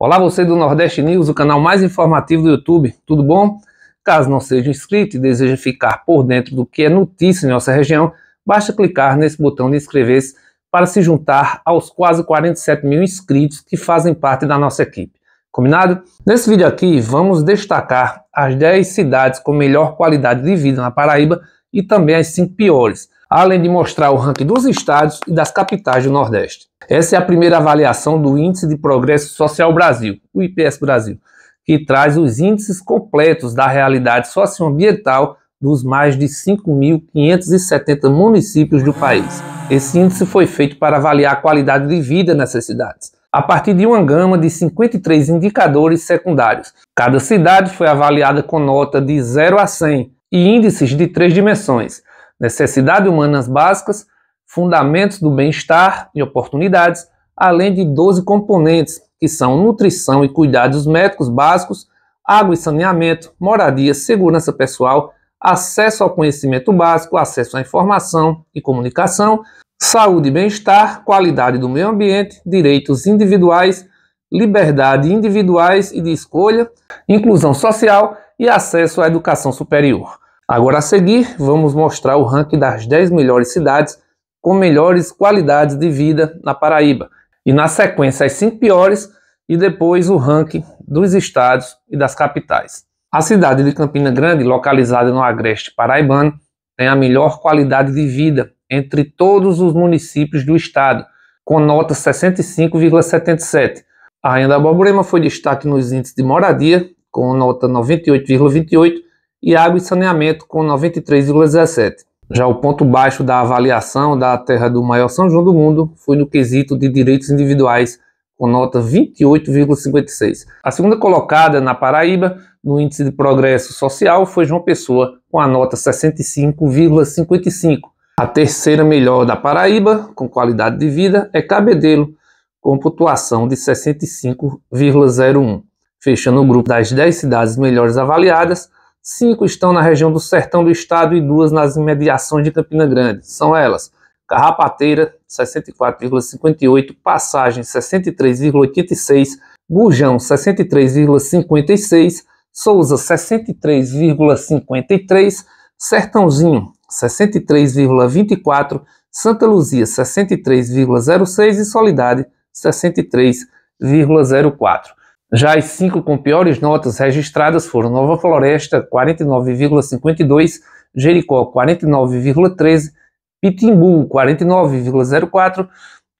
Olá você do Nordeste News, o canal mais informativo do YouTube, tudo bom? Caso não seja inscrito e deseje ficar por dentro do que é notícia em nossa região, basta clicar nesse botão de inscrever-se para se juntar aos quase 47 mil inscritos que fazem parte da nossa equipe. Combinado? Nesse vídeo aqui vamos destacar as 10 cidades com melhor qualidade de vida na Paraíba e também as 5 piores além de mostrar o ranking dos estados e das capitais do Nordeste. Essa é a primeira avaliação do Índice de Progresso Social Brasil, o IPS Brasil, que traz os índices completos da realidade socioambiental dos mais de 5.570 municípios do país. Esse índice foi feito para avaliar a qualidade de vida nessas cidades, a partir de uma gama de 53 indicadores secundários. Cada cidade foi avaliada com nota de 0 a 100 e índices de três dimensões: necessidades humanas básicas, fundamentos do bem-estar e oportunidades, além de 12 componentes, que são nutrição e cuidados médicos básicos, água e saneamento, moradia, segurança pessoal, acesso ao conhecimento básico, acesso à informação e comunicação, saúde e bem-estar, qualidade do meio ambiente, direitos individuais, liberdade individuais e de escolha, inclusão social e acesso à educação superior. Agora a seguir, vamos mostrar o ranking das 10 melhores cidades com melhores qualidades de vida na Paraíba. E na sequência, as 5 piores e depois o ranking dos estados e das capitais. A cidade de Campina Grande, localizada no agreste paraibano, tem a melhor qualidade de vida entre todos os municípios do estado, com nota 65,77. A renda abobrema foi destaque nos índices de moradia, com nota 98,28, e água e saneamento com 93,17. Já o ponto baixo da avaliação da terra do maior São João do mundo foi no quesito de direitos individuais, com nota 28,56. A segunda colocada na Paraíba no índice de progresso social foi João Pessoa, com a nota 65,55. A terceira melhor da Paraíba, com qualidade de vida, é Cabedelo, com pontuação de 65,01. Fechando o grupo das 10 cidades melhores avaliadas, cinco estão na região do sertão do estado e duas nas imediações de Campina Grande. São elas: Carrapateira, 64,58, Passagem, 63,86, Burjão, 63,56, Souza, 63,53, Sertãozinho, 63,24, Santa Luzia, 63,06 e Solidade, 63,04. Já as cinco com piores notas registradas foram Nova Floresta, 49,52, Jericó, 49,13, Pitimbu, 49,04,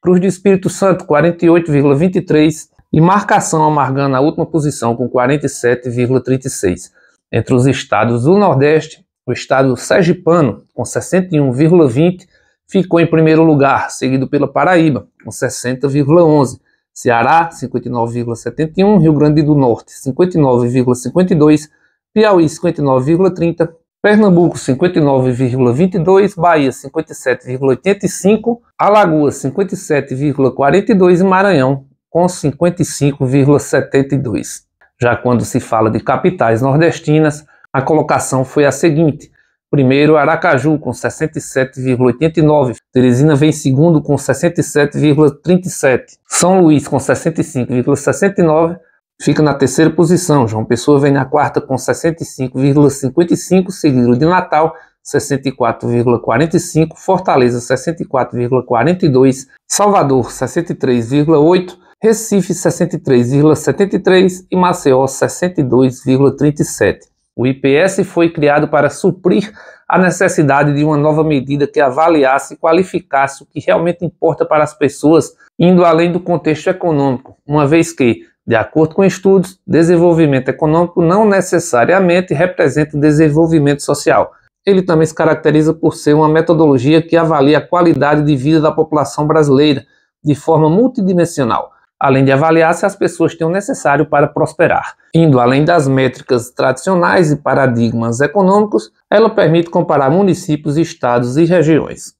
Cruz do Espírito Santo, 48,23 e Marcação amargando a última posição com 47,36. Entre os estados do Nordeste, o estado sergipano, com 61,20, ficou em primeiro lugar, seguido pela Paraíba, com 60,11. Ceará 59,71, Rio Grande do Norte 59,52, Piauí 59,30, Pernambuco 59,22, Bahia 57,85, Alagoas 57,42 e Maranhão com 55,72. Já quando se fala de capitais nordestinas, a colocação foi a seguinte: primeiro, Aracaju com 67,89, Teresina vem segundo com 67,37, São Luís com 65,69, fica na terceira posição, João Pessoa vem na quarta com 65,55, seguido de Natal 64,45, Fortaleza 64,42, Salvador 63,8, Recife 63,73 e Maceió 62,37. O IPS foi criado para suprir a necessidade de uma nova medida que avaliasse e qualificasse o que realmente importa para as pessoas, indo além do contexto econômico, uma vez que, de acordo com estudos, desenvolvimento econômico não necessariamente representa desenvolvimento social. Ele também se caracteriza por ser uma metodologia que avalia a qualidade de vida da população brasileira de forma multidimensional além de avaliar se as pessoas têm o necessário para prosperar. Indo além das métricas tradicionais e paradigmas econômicos, ela permite comparar municípios, estados e regiões.